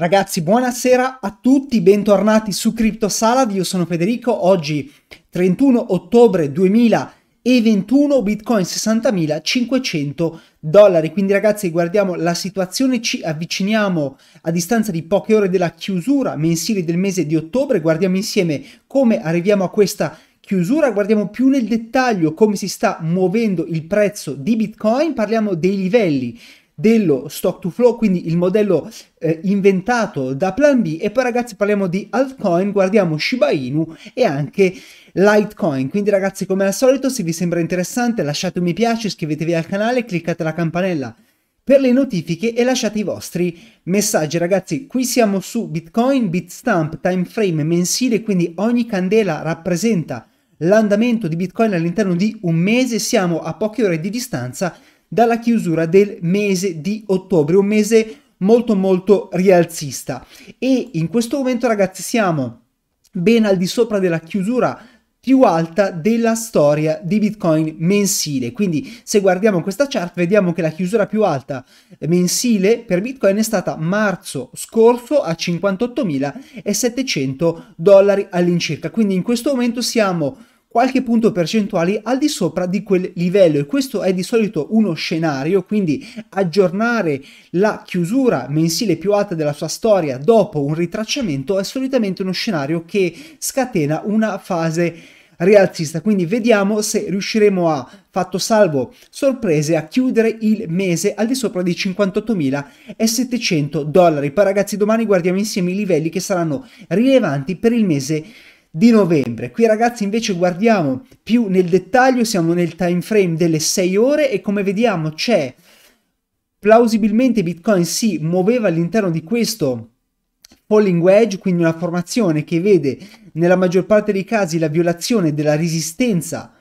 Ragazzi, buonasera a tutti, bentornati su CryptoSalad, io sono Federico, oggi 31 ottobre 2021, Bitcoin 60.500 dollari, quindi ragazzi guardiamo la situazione, ci avviciniamo a distanza di poche ore della chiusura mensile del mese di ottobre, guardiamo insieme come arriviamo a questa chiusura, guardiamo più nel dettaglio come si sta muovendo il prezzo di Bitcoin, parliamo dei livelli dello stock to flow, quindi il modello eh, inventato da Plan B. E poi ragazzi parliamo di altcoin, guardiamo Shiba Inu e anche Litecoin. Quindi ragazzi come al solito se vi sembra interessante lasciate un mi piace, iscrivetevi al canale, cliccate la campanella per le notifiche e lasciate i vostri messaggi. Ragazzi, qui siamo su Bitcoin, Bitstamp, time frame mensile, quindi ogni candela rappresenta l'andamento di Bitcoin all'interno di un mese. Siamo a poche ore di distanza dalla chiusura del mese di ottobre, un mese molto molto rialzista e in questo momento ragazzi siamo ben al di sopra della chiusura più alta della storia di Bitcoin mensile. Quindi se guardiamo questa chart vediamo che la chiusura più alta mensile per Bitcoin è stata marzo scorso a 58.700 dollari all'incirca. Quindi in questo momento siamo qualche punto percentuale al di sopra di quel livello e questo è di solito uno scenario, quindi aggiornare la chiusura mensile più alta della sua storia dopo un ritracciamento è solitamente uno scenario che scatena una fase rialzista. Quindi vediamo se riusciremo a, fatto salvo sorprese, a chiudere il mese al di sopra dei 58.700 dollari. Poi ragazzi domani guardiamo insieme i livelli che saranno rilevanti per il mese di novembre. Qui ragazzi invece guardiamo più nel dettaglio, siamo nel time frame delle 6 ore e come vediamo c'è plausibilmente Bitcoin si muoveva all'interno di questo falling wedge, quindi una formazione che vede nella maggior parte dei casi la violazione della resistenza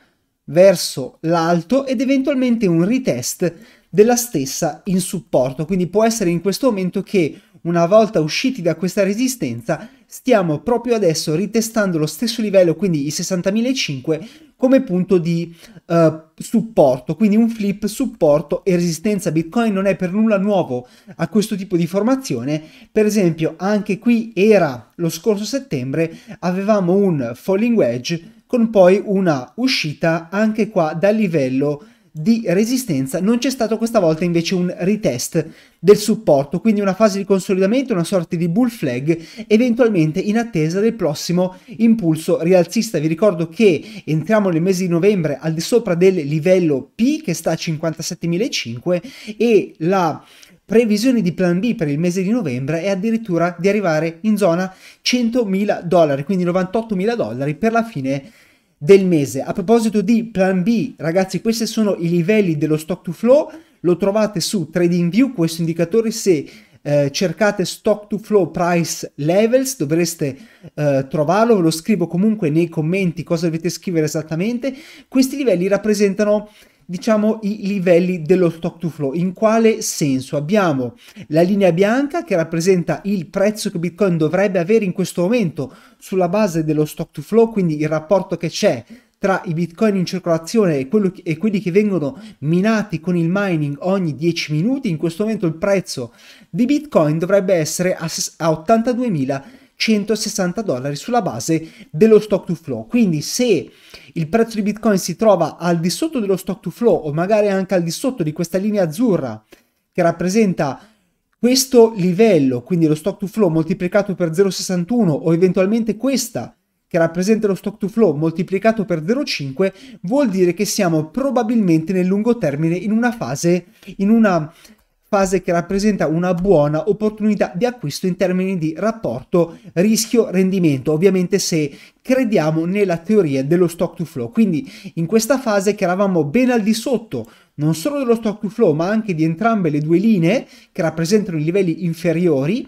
verso l'alto ed eventualmente un retest della stessa in supporto. Quindi può essere in questo momento che una volta usciti da questa resistenza, stiamo proprio adesso ritestando lo stesso livello, quindi i 60.005, come punto di uh, supporto, quindi un flip supporto e resistenza Bitcoin non è per nulla nuovo a questo tipo di formazione. Per esempio, anche qui era lo scorso settembre, avevamo un falling wedge con poi una uscita anche qua dal livello di resistenza, non c'è stato questa volta invece un retest del supporto, quindi una fase di consolidamento, una sorta di bull flag, eventualmente in attesa del prossimo impulso rialzista. Vi ricordo che entriamo nel mese di novembre al di sopra del livello P che sta a 57.005 e la previsione di plan B per il mese di novembre è addirittura di arrivare in zona 100.000 dollari, quindi 98.000 dollari per la fine di del mese. A proposito di Plan B, ragazzi, questi sono i livelli dello stock to flow, lo trovate su TradingView, questo indicatore se eh, cercate stock to flow price levels dovreste eh, trovarlo ve lo scrivo comunque nei commenti cosa dovete scrivere esattamente questi livelli rappresentano diciamo i livelli dello stock to flow. In quale senso? Abbiamo la linea bianca che rappresenta il prezzo che Bitcoin dovrebbe avere in questo momento sulla base dello stock to flow, quindi il rapporto che c'è tra i bitcoin in circolazione e, che, e, quelli che vengono minati con il mining ogni 10 minuti, in questo momento il prezzo di bitcoin dovrebbe essere a, a 82.000 160 dollari sulla base dello stock to flow. Quindi se il prezzo di Bitcoin si trova al di sotto dello stock to flow o magari anche al di sotto di questa linea azzurra che rappresenta questo livello, quindi lo stock to flow moltiplicato per 0,61 o eventualmente questa che rappresenta lo stock to flow moltiplicato per 0,5 vuol dire che siamo probabilmente nel lungo termine in una fase in una fase che rappresenta una buona opportunità di acquisto in termini di rapporto rischio-rendimento, ovviamente se crediamo nella teoria dello stock to flow. Quindi in questa fase che eravamo ben al di sotto non solo dello stock to flow, ma anche di entrambe le due linee che rappresentano i livelli inferiori,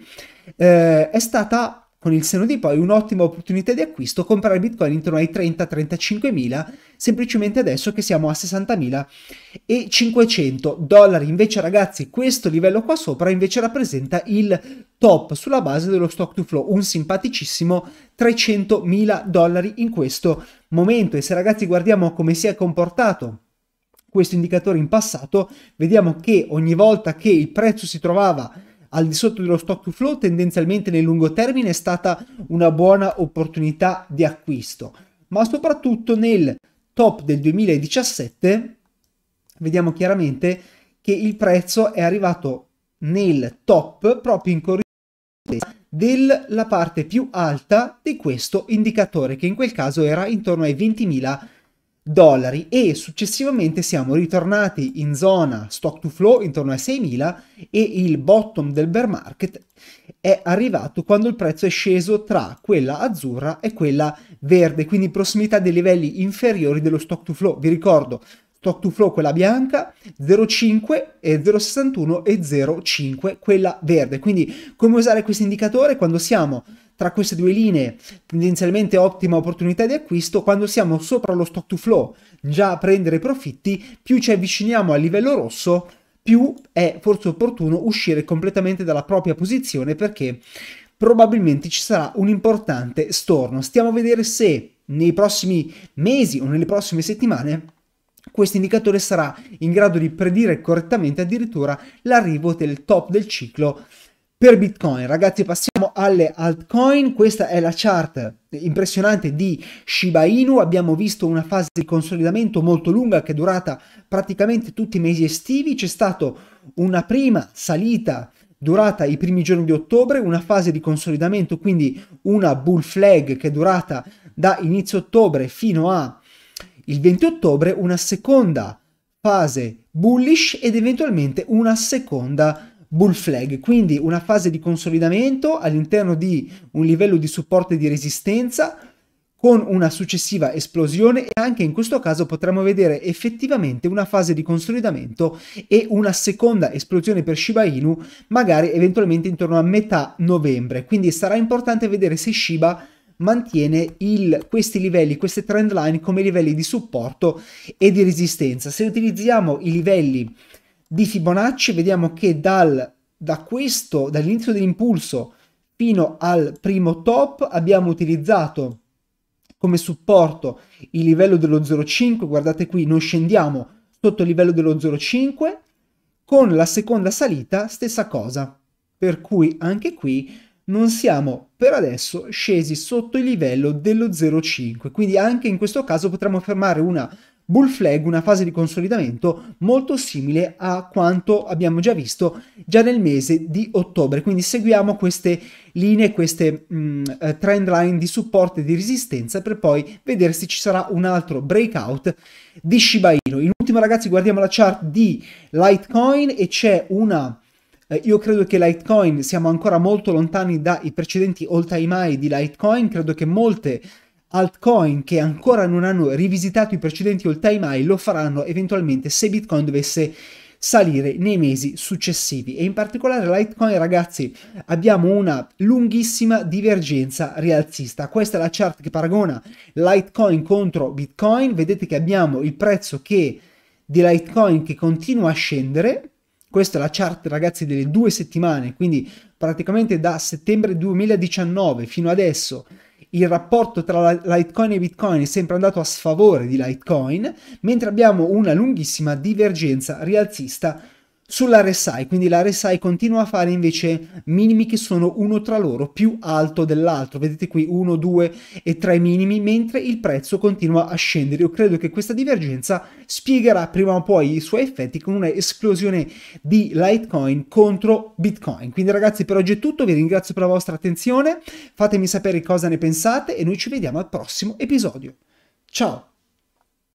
eh, è stata con il seno di poi un'ottima opportunità di acquisto comprare bitcoin intorno ai 30-35 mila semplicemente adesso che siamo a 60 e 500 dollari invece ragazzi questo livello qua sopra invece rappresenta il top sulla base dello stock to flow un simpaticissimo 300 mila dollari in questo momento e se ragazzi guardiamo come si è comportato questo indicatore in passato vediamo che ogni volta che il prezzo si trovava al di sotto dello stock to flow tendenzialmente nel lungo termine è stata una buona opportunità di acquisto, ma soprattutto nel top del 2017 vediamo chiaramente che il prezzo è arrivato nel top proprio in corrispondenza della parte più alta di questo indicatore che in quel caso era intorno ai 20.000 dollari e successivamente siamo ritornati in zona stock to flow intorno ai 6.000 e il bottom del bear market è arrivato quando il prezzo è sceso tra quella azzurra e quella verde, quindi in prossimità dei livelli inferiori dello stock to flow. Vi ricordo, stock to flow quella bianca, 0,5 e 0,61 e 0,5 quella verde. Quindi come usare questo indicatore quando siamo tra queste due linee tendenzialmente ottima opportunità di acquisto, quando siamo sopra lo stock to flow, già a prendere profitti, più ci avviciniamo al livello rosso, più è forse opportuno uscire completamente dalla propria posizione perché probabilmente ci sarà un importante storno. Stiamo a vedere se nei prossimi mesi o nelle prossime settimane questo indicatore sarà in grado di predire correttamente addirittura l'arrivo del top del ciclo per Bitcoin. Ragazzi, passiamo alle altcoin, questa è la chart impressionante di Shiba Inu, abbiamo visto una fase di consolidamento molto lunga che è durata praticamente tutti i mesi estivi, c'è stata una prima salita durata i primi giorni di ottobre, una fase di consolidamento, quindi una bull flag che è durata da inizio ottobre fino a il 20 ottobre, una seconda fase bullish ed eventualmente una seconda bull flag, quindi una fase di consolidamento all'interno di un livello di supporto e di resistenza con una successiva esplosione e anche in questo caso potremmo vedere effettivamente una fase di consolidamento e una seconda esplosione per Shiba Inu magari eventualmente intorno a metà novembre quindi sarà importante vedere se Shiba mantiene il, questi livelli, queste trend line come livelli di supporto e di resistenza se utilizziamo i livelli di Fibonacci vediamo che dal, da questo, dall'inizio dell'impulso fino al primo top abbiamo utilizzato come supporto il livello dello 0,5, guardate qui, non scendiamo sotto il livello dello 0,5, con la seconda salita stessa cosa, per cui anche qui non siamo per adesso scesi sotto il livello dello 0,5, quindi anche in questo caso potremmo fermare una Bull Flag una fase di consolidamento molto simile a quanto abbiamo già visto già nel mese di ottobre, quindi seguiamo queste linee, queste mh, mm, eh, trend line di supporto e di resistenza per poi vedere se ci sarà un altro breakout di Shiba Inu. In ultimo ragazzi guardiamo la chart di Litecoin e c'è una eh, io credo che Litecoin siamo ancora molto lontani dai precedenti all time high di Litecoin, credo che molte altcoin che ancora non hanno rivisitato i precedenti all time high lo faranno eventualmente se Bitcoin dovesse salire nei mesi successivi e in particolare Litecoin ragazzi abbiamo una lunghissima divergenza rialzista questa è la chart che paragona Litecoin contro Bitcoin vedete che abbiamo il prezzo che, di Litecoin che continua a scendere questa è la chart ragazzi delle due settimane quindi praticamente da settembre 2019 fino adesso il rapporto tra Litecoin e Bitcoin è sempre andato a sfavore di Litecoin, mentre abbiamo una lunghissima divergenza rialzista sull'RSI, quindi l'RSI continua a fare invece minimi che sono uno tra loro più alto dell'altro, vedete qui 1, 2 e 3 minimi, mentre il prezzo continua a scendere. Io credo che questa divergenza spiegherà prima o poi i suoi effetti con una esplosione di Litecoin contro Bitcoin. Quindi ragazzi per oggi è tutto, vi ringrazio per la vostra attenzione, fatemi sapere cosa ne pensate e noi ci vediamo al prossimo episodio. Ciao!